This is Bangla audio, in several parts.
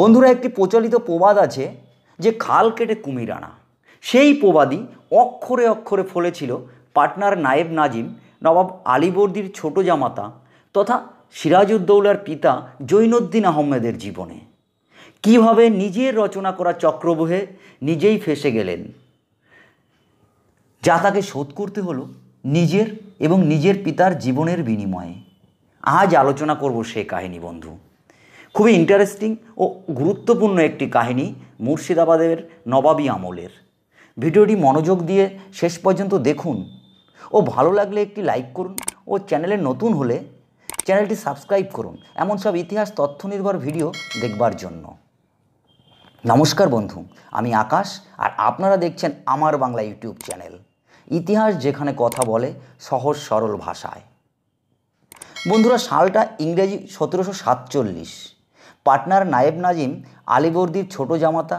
বন্ধুরা একটি প্রচলিত প্রবাদ আছে যে খাল কেটে কুমির আনা সেই প্রবাদই অক্ষরে অক্ষরে ফলেছিল পাটনার নায়েব নাজিম নবাব আলীবর্দির ছোট জামাতা তথা সিরাজউদ্দৌলার পিতা জৈনুদ্দিন আহমেদের জীবনে কিভাবে নিজের রচনা করা চক্রবহে নিজেই ফেসে গেলেন যা তাকে শোধ করতে হলো নিজের এবং নিজের পিতার জীবনের বিনিময়ে আজ আলোচনা করব সে কাহিনী বন্ধু খুবই ইন্টারেস্টিং ও গুরুত্বপূর্ণ একটি কাহিনী মুর্শিদাবাদের নবাবী আমলের ভিডিওটি মনোযোগ দিয়ে শেষ পর্যন্ত দেখুন ও ভালো লাগলে একটি লাইক করুন ও চ্যানেলে নতুন হলে চ্যানেলটি সাবস্ক্রাইব করুন এমন সব ইতিহাস তথ্য নির্ভর ভিডিও দেখবার জন্য নমস্কার বন্ধু আমি আকাশ আর আপনারা দেখছেন আমার বাংলা ইউটিউব চ্যানেল ইতিহাস যেখানে কথা বলে সহজ সরল ভাষায় বন্ধুরা সালটা ইংরেজি সতেরোশো সাতচল্লিশ পাটনার নায়েব নাজিম আলিবর্দির ছোট জামাতা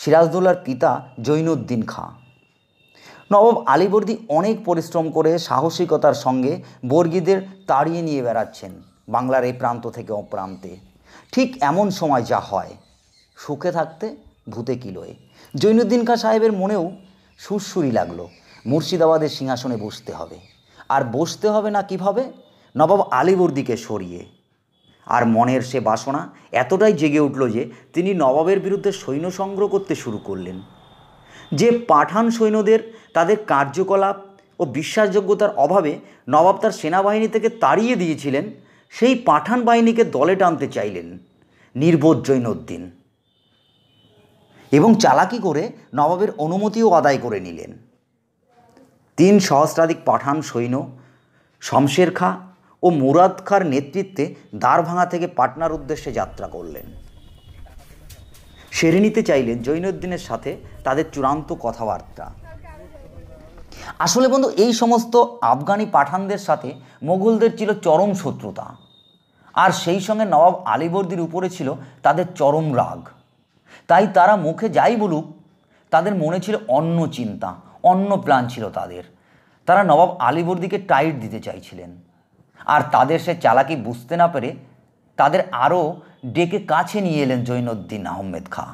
সিরাজদৌল্লার পিতা জৈনুদ্দিন খাঁ নবাব আলিবর্দি অনেক পরিশ্রম করে সাহসিকতার সঙ্গে বর্গীদের তাড়িয়ে নিয়ে বেড়াচ্ছেন বাংলার এই প্রান্ত থেকে অপ্রান্তে ঠিক এমন সময় যা হয় সুখে থাকতে ভূতে কিলোয় জৈনুদ্দিন খাঁ সাহেবের মনেও সুরসুরি লাগলো মুর্শিদাবাদের সিংহাসনে বসতে হবে আর বসতে হবে না কিভাবে নবাব আলিবর্দিকে সরিয়ে আর মনের সে বাসনা এতটাই জেগে উঠল যে তিনি নবাবের বিরুদ্ধে সৈন্য সংগ্রহ করতে শুরু করলেন যে পাঠান সৈন্যদের তাদের কার্যকলাপ ও বিশ্বাসযোগ্যতার অভাবে নবাব তার সেনাবাহিনী থেকে তাড়িয়ে দিয়েছিলেন সেই পাঠান বাহিনীকে দলে টানতে চাইলেন নির্বোধ জৈনউদ্দিন এবং চালাকি করে নবাবের অনুমতিও আদায় করে নিলেন তিন সহস্রাধিক পাঠান সৈন্য শমশের খাঁ ও মুরাদ খার নেতৃত্বে দ্বারভাঙা থেকে পাটনার উদ্দেশ্যে যাত্রা করলেন সেরে নিতে চাইলেন জৈনুদ্দিনের সাথে তাদের চূড়ান্ত কথাবার্তা আসলে বন্ধু এই সমস্ত আফগানি পাঠানদের সাথে মোগলদের ছিল চরম শত্রুতা আর সেই সঙ্গে নবাব আলিবর্দির উপরে ছিল তাদের চরম রাগ তাই তারা মুখে যাই বলুক তাদের মনে ছিল অন্য চিন্তা অন্য প্ল্যান ছিল তাদের তারা নবাব আলিবর্দিকে টাইট দিতে চাইছিলেন আর তাদের সে চালাকি বুঝতে না পেরে তাদের আরও ডেকে কাছে নিয়ে এলেন জৈনুদ্দিন আহমেদ খা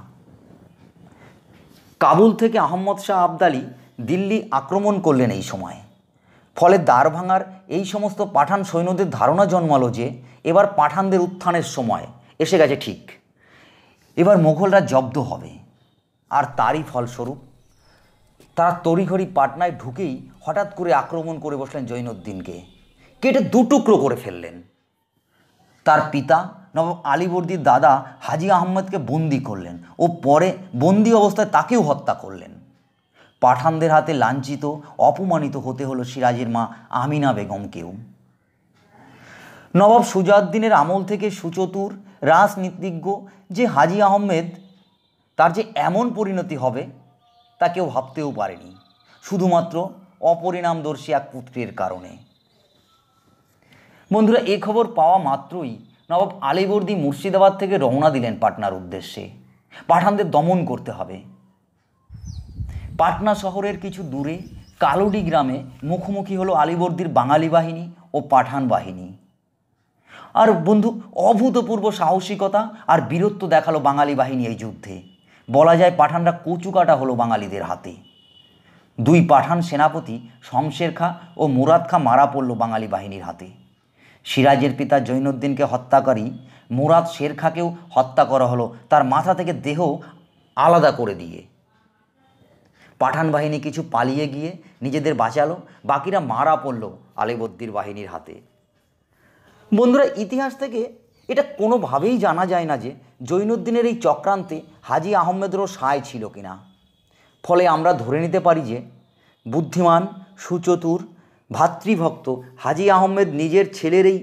কাবুল থেকে আহম্মদ শাহ আবদালি দিল্লি আক্রমণ করলেন এই সময় ফলে দ্বার ভাঙার এই সমস্ত পাঠান সৈন্যদের ধারণা জন্মালো যে এবার পাঠানদের উত্থানের সময় এসে গেছে ঠিক এবার মোঘলরা জব্দ হবে আর তারই ফলস্বরূপ তারা তড়িঘড়ি পাটনায় ঢুকেই হঠাৎ করে আক্রমণ করে বসলেন জৈনুদ্দিনকে কেটে দুটুকরো করে ফেললেন তার পিতা নবাব আলীবর্দীর দাদা হাজি আহমেদকে বন্দি করলেন ও পরে বন্দি অবস্থায় তাকেও হত্যা করলেন পাঠানদের হাতে লাঞ্ছিত অপমানিত হতে হলো সিরাজের মা আমিনা বেগমকেও নবাব সুজাউদ্দিনের আমল থেকে সুচতুর রাজনীতিজ্ঞ যে হাজি আহমেদ তার যে এমন পরিণতি হবে তা কেউ ভাবতেও পারেনি শুধুমাত্র অপরিণামদর্শী এক পুত্রের কারণে বন্ধুরা এই খবর পাওয়া মাত্রই নবাব আলিবর্দি মুর্শিদাবাদ থেকে রওনা দিলেন পাটনার উদ্দেশ্যে পাঠানদের দমন করতে হবে পাটনা শহরের কিছু দূরে কালোডি গ্রামে মুখোমুখি হলো আলিবর্দির বাঙালি বাহিনী ও পাঠান বাহিনী আর বন্ধু অভূতপূর্ব সাহসিকতা আর বীরত্ব দেখালো বাঙালি বাহিনী এই যুদ্ধে বলা যায় পাঠানরা কচুকাটা হলো বাঙালিদের হাতে দুই পাঠান সেনাপতি শমশের খা ও মুরাদ খা মারা পড়ল বাঙালি বাহিনীর হাতে সিরাজের পিতা জৈনুদ্দিনকে হত্যাকারী মুরাদ শের হত্যা করা হলো তার মাথা থেকে দেহ আলাদা করে দিয়ে পাঠান বাহিনী কিছু পালিয়ে গিয়ে নিজেদের বাঁচালো বাকিরা মারা পড়ল আলিবদ্দির বাহিনীর হাতে বন্ধুরা ইতিহাস থেকে এটা কোনোভাবেই জানা যায় না যে জৈনুদ্দিনের এই চক্রান্তে হাজি আহমেদেরও সায় ছিল কিনা ফলে আমরা ধরে নিতে পারি যে বুদ্ধিমান সুচতুর ভাতৃভক্ত হাজি আহমেদ নিজের ছেলের এই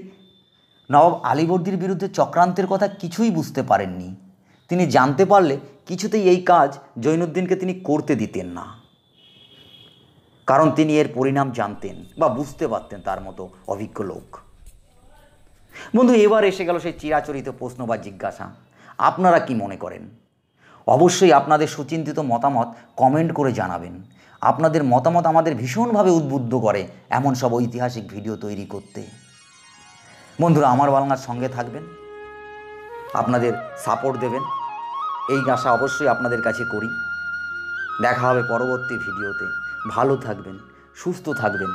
নবাব আলীবর্দির বিরুদ্ধে চক্রান্তের কথা কিছুই বুঝতে পারেননি তিনি জানতে পারলে কিছুতেই এই কাজ জৈনুদ্দিনকে তিনি করতে দিতেন না কারণ তিনি এর পরিণাম জানতেন বা বুঝতে পারতেন তার মতো অভিজ্ঞ লোক বন্ধু এবার এসে গেল সেই চিরাচরিত প্রশ্ন বা জিজ্ঞাসা আপনারা কি মনে করেন অবশ্যই আপনাদের সুচিন্তিত মতামত কমেন্ট করে জানাবেন আপনাদের মতামত আমাদের ভীষণভাবে উদ্বুদ্ধ করে এমন সব ঐতিহাসিক ভিডিও তৈরি করতে বন্ধুরা আমার বাংলার সঙ্গে থাকবেন আপনাদের সাপোর্ট দেবেন এই আশা অবশ্যই আপনাদের কাছে করি দেখা হবে পরবর্তী ভিডিওতে ভালো থাকবেন সুস্থ থাকবেন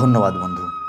ধন্যবাদ বন্ধু